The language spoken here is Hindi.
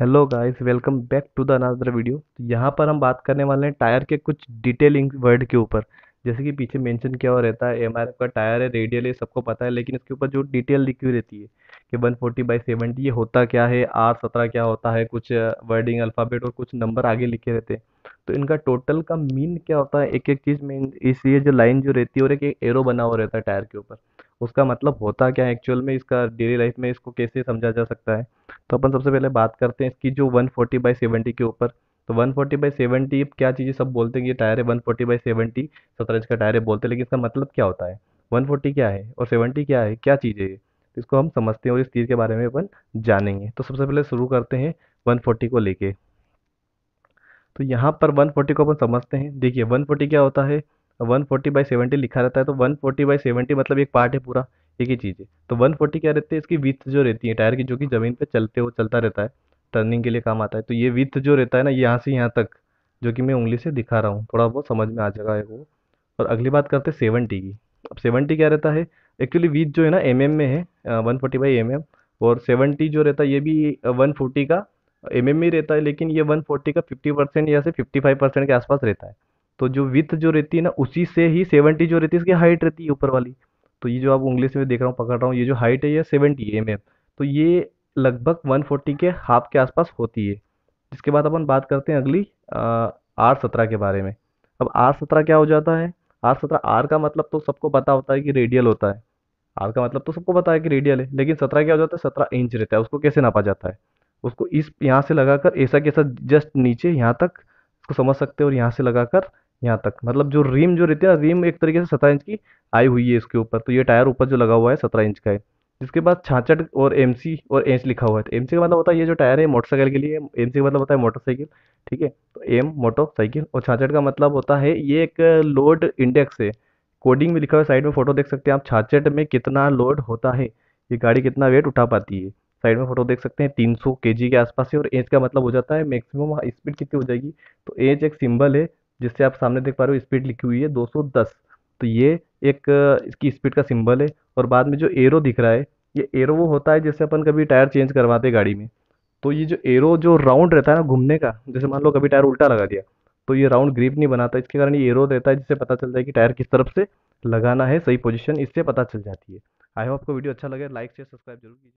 hello guys welcome back to the another video तो यहाँ पर हम बात करने वाले हैं टायर के कुछ डिटेलिंग वर्ड के ऊपर जैसे कि पीछे मेंशन किया हुआ रहता है एम का टायर है रेडियल है सबको पता है लेकिन इसके ऊपर जो डिटेल लिखी हुई रहती है कि वन फोर्टी बाई सेवेंटी ये होता क्या है आर सत्रह क्या होता है कुछ वर्डिंग uh, अल्फ़ाबेट और कुछ नंबर आगे लिखे रहते हैं तो इनका टोटल का मीन क्या होता है एक एक चीज़ में इसलिए जो लाइन जो रहती है और एक एरो बना हुआ रहता है टायर के ऊपर उसका मतलब होता क्या है एक्चुअल में इसका डेली लाइफ में इसको कैसे समझा जा सकता है तो अपन सबसे पहले बात करते हैं इसकी जो वन फोर्टी बाई सेवेंटी के ऊपर तो वन फोर्टी बाई सेवेंटी क्या चीज़ें सब बोलते हैं कि टायर है वन फोर्टी बाई सेवेंटी सत्रह इंच का टायर है बोलते हैं लेकिन इसका मतलब क्या होता है वन फोर्टी क्या है और सेवेंटी क्या है क्या चीज़ है ये तो इसको हम समझते हैं और इस चीज़ के बारे में अपन जानेंगे तो सबसे पहले शुरू करते हैं वन फोर्टी को लेके तो यहाँ पर वन फोर्टी को अपन समझते हैं देखिए वन फोर्टी क्या होता है वन फोर्टी बाई सेवेंटी लिखा रहता है तो वन फोर्टी बाई सेवेंटी मतलब एक पार्ट है पूरा एक ही चीज़ है तो वन फोर्टी क्या रहती है इसकी विथ जो रहती है टायर की जो कि ज़मीन पर चलते हो चलता रहता है टर्निंग के लिए काम आता है तो ये विथ जो रहता है ना यहाँ से यहाँ तक जो कि मैं उंगली से दिखा रहा हूँ थोड़ा बहुत समझ में आ जाएगा वो और अगली बात करते हैं सेवेंटी की अब सेवेंटी क्या रहता है एक्चुअली विथ जो है ना एम mm में है one forty by M M और सेवेंटी जो रहता है ये भी वन फोर्टी का एम एम में रहता है लेकिन ये वन फोर्टी का फिफ्टी परसेंट या से फिफ्टी फाइव परसेंट के आसपास रहता है तो जो विथ जो रहती है ना उसी से ही सेवेंटी जो रहती है इसकी हाइट रहती है ऊपर वाली तो ये जो आप उंगली से मैं देख रहा हूँ पकड़ रहा हूँ ये जो हाइट है ये सेवेंटी एम तो ये लगभग फोर्टी के हाफ के आसपास होती है जिसके बाद अपन बात करते हैं अगली आर सत्रह के बारे में अब आर सत्रह क्या हो जाता है आर सत्रह आर का मतलब तो सबको पता होता है कि रेडियल होता है आर का मतलब तो सबको पता है कि रेडियल है लेकिन सत्रह क्या हो जाता है सत्रह इंच रहता है उसको कैसे नापा जाता है उसको इस यहाँ से लगाकर ऐसा कैसा जस्ट नीचे यहाँ तक उसको समझ सकते हो और यहाँ से लगाकर यहाँ तक मतलब जो रीम जो रहती है रीम एक तरीके से सत्रह इंच की आई हुई है इसके ऊपर तो ये टायर ऊपर जो लगा हुआ है सत्रह इंच का है जिसके बाद छाछठ और एम और एंच लिखा हुआ है तो एम का मतलब होता है ये जो टायर है मोटरसाइकिल के लिए एम का मतलब होता है मोटरसाइकिल ठीक है तो एम मोटरसाइकिल और छाछठ का मतलब होता है ये एक लोड इंडेक्स है कोडिंग में लिखा हुआ है साइड में फोटो देख सकते हैं आप छाछठ में कितना लोड होता है ये गाड़ी कितना वेट उठा पाती है साइड में फोटो देख सकते हैं 300 सौ के आसपास है और एज का मतलब हो जाता है मैक्सिमम स्पीड कितनी हो जाएगी तो एज एक सिंबल है जिससे आप सामने देख पा रहे हो स्पीड लिखी हुई है 210 तो ये एक इसकी स्पीड का सिंबल है और बाद में जो एरो दिख रहा है ये एरो वो होता है जैसे अपन कभी टायर चेंज करवाते हैं गाड़ी में तो ये जो एरो जो राउंड रहता है ना घूमने का जैसे मान लो कभी टायर उल्टा लगा दिया तो ये राउंड ग्रीप नहीं बनाता इसके कारण ये एरो रहता है जिससे पता चल जाए कि टायर किस तरफ से लगाना है सही पोजिशन इससे पता चल जाती है आई होप आपको वीडियो अच्छा लगे लाइक शेयर सब्सक्राइब जरूर कीजिए